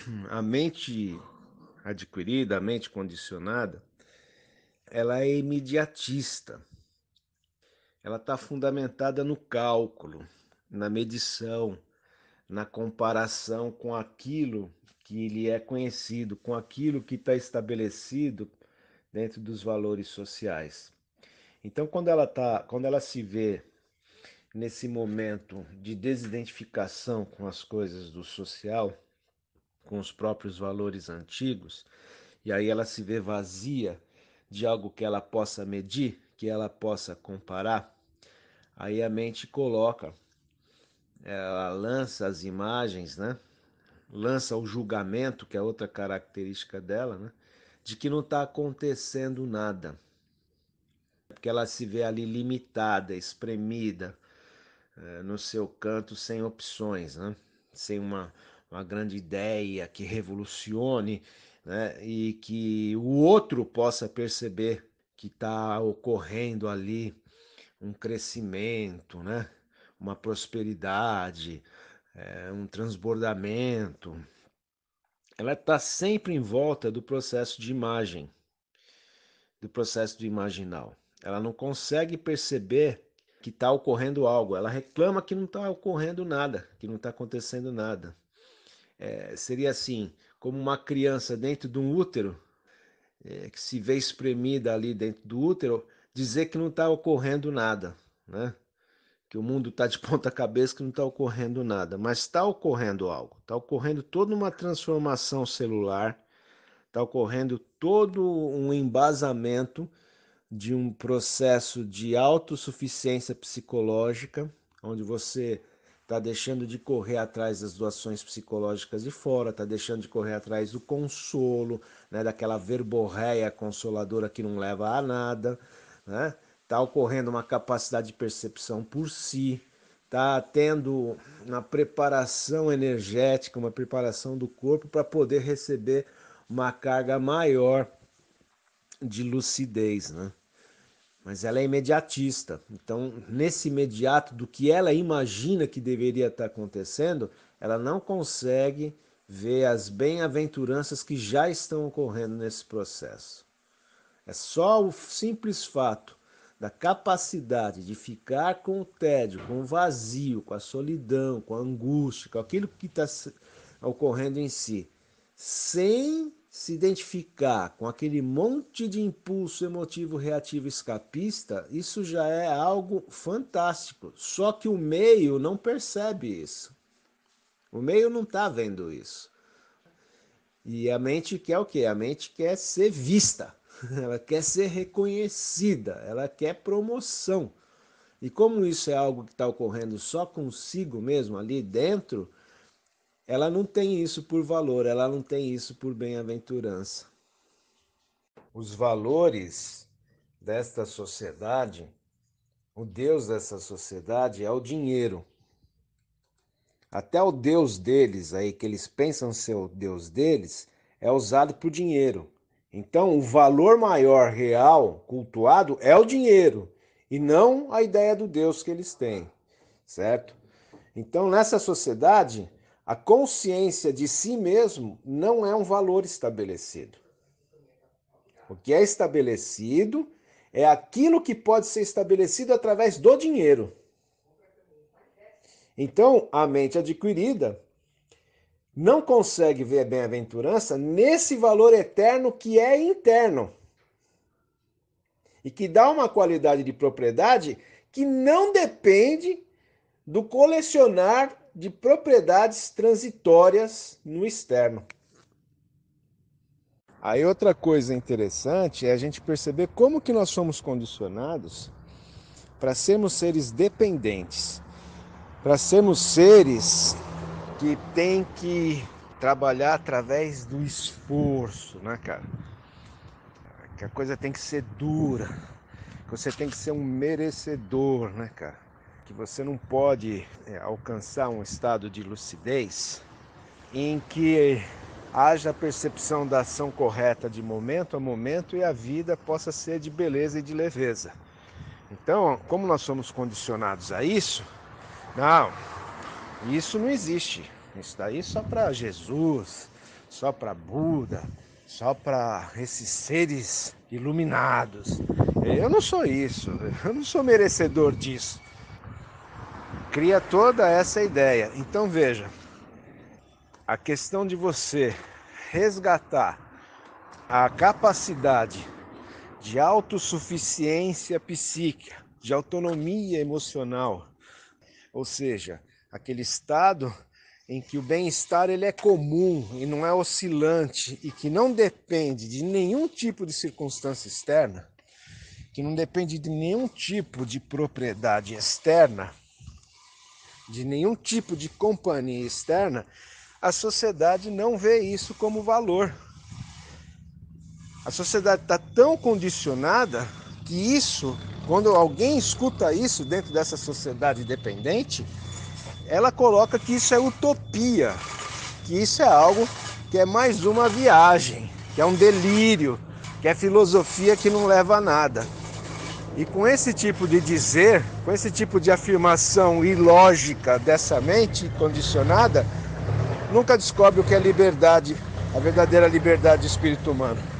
a mente adquirida, a mente condicionada, ela é imediatista. Ela está fundamentada no cálculo, na medição, na comparação com aquilo que lhe é conhecido, com aquilo que está estabelecido dentro dos valores sociais. Então, quando ela, tá, quando ela se vê nesse momento de desidentificação com as coisas do social, com os próprios valores antigos, e aí ela se vê vazia de algo que ela possa medir, que ela possa comparar, aí a mente coloca, ela lança as imagens, né? lança o julgamento, que é outra característica dela, né? de que não está acontecendo nada. Porque ela se vê ali limitada, espremida, eh, no seu canto sem opções, né? sem uma, uma grande ideia que revolucione né? e que o outro possa perceber que está ocorrendo ali um crescimento, né? uma prosperidade, é, um transbordamento. Ela está sempre em volta do processo de imagem, do processo do imaginal. Ela não consegue perceber que está ocorrendo algo. Ela reclama que não está ocorrendo nada, que não está acontecendo nada é, seria assim, como uma criança dentro de um útero, é, que se vê espremida ali dentro do útero, dizer que não está ocorrendo nada, né? que o mundo está de ponta cabeça, que não está ocorrendo nada, mas está ocorrendo algo, está ocorrendo toda uma transformação celular, está ocorrendo todo um embasamento de um processo de autossuficiência psicológica, onde você está deixando de correr atrás das doações psicológicas de fora, está deixando de correr atrás do consolo, né, daquela verborreia consoladora que não leva a nada, né? Está ocorrendo uma capacidade de percepção por si, está tendo uma preparação energética, uma preparação do corpo para poder receber uma carga maior de lucidez, né? mas ela é imediatista. Então, nesse imediato do que ela imagina que deveria estar acontecendo, ela não consegue ver as bem-aventuranças que já estão ocorrendo nesse processo. É só o simples fato da capacidade de ficar com o tédio, com o vazio, com a solidão, com a angústia, com aquilo que está ocorrendo em si, sem se identificar com aquele monte de impulso emotivo reativo escapista, isso já é algo fantástico. Só que o meio não percebe isso. O meio não está vendo isso. E a mente quer o quê? A mente quer ser vista, ela quer ser reconhecida, ela quer promoção. E como isso é algo que está ocorrendo só consigo mesmo ali dentro, ela não tem isso por valor, ela não tem isso por bem-aventurança. Os valores desta sociedade, o Deus dessa sociedade é o dinheiro. Até o Deus deles aí, que eles pensam ser o Deus deles, é usado por dinheiro. Então, o valor maior real cultuado é o dinheiro e não a ideia do Deus que eles têm, certo? Então, nessa sociedade, a consciência de si mesmo não é um valor estabelecido. O que é estabelecido é aquilo que pode ser estabelecido através do dinheiro. Então, a mente adquirida não consegue ver a bem-aventurança nesse valor eterno que é interno e que dá uma qualidade de propriedade que não depende do colecionar de propriedades transitórias no externo. Aí outra coisa interessante é a gente perceber como que nós somos condicionados para sermos seres dependentes, para sermos seres que tem que trabalhar através do esforço, né, cara? Que a coisa tem que ser dura, que você tem que ser um merecedor, né, cara? que você não pode é, alcançar um estado de lucidez em que haja a percepção da ação correta de momento a momento e a vida possa ser de beleza e de leveza. Então, como nós somos condicionados a isso, não, isso não existe. Isso daí só para Jesus, só para Buda, só para esses seres iluminados. Eu não sou isso, eu não sou merecedor disso cria toda essa ideia. Então veja, a questão de você resgatar a capacidade de autossuficiência psíquica, de autonomia emocional, ou seja, aquele estado em que o bem-estar ele é comum e não é oscilante e que não depende de nenhum tipo de circunstância externa, que não depende de nenhum tipo de propriedade externa, de nenhum tipo de companhia externa, a sociedade não vê isso como valor. A sociedade está tão condicionada que isso, quando alguém escuta isso dentro dessa sociedade dependente, ela coloca que isso é utopia, que isso é algo que é mais uma viagem, que é um delírio, que é filosofia que não leva a nada. E com esse tipo de dizer, com esse tipo de afirmação ilógica dessa mente condicionada, nunca descobre o que é liberdade, a verdadeira liberdade do espírito humano.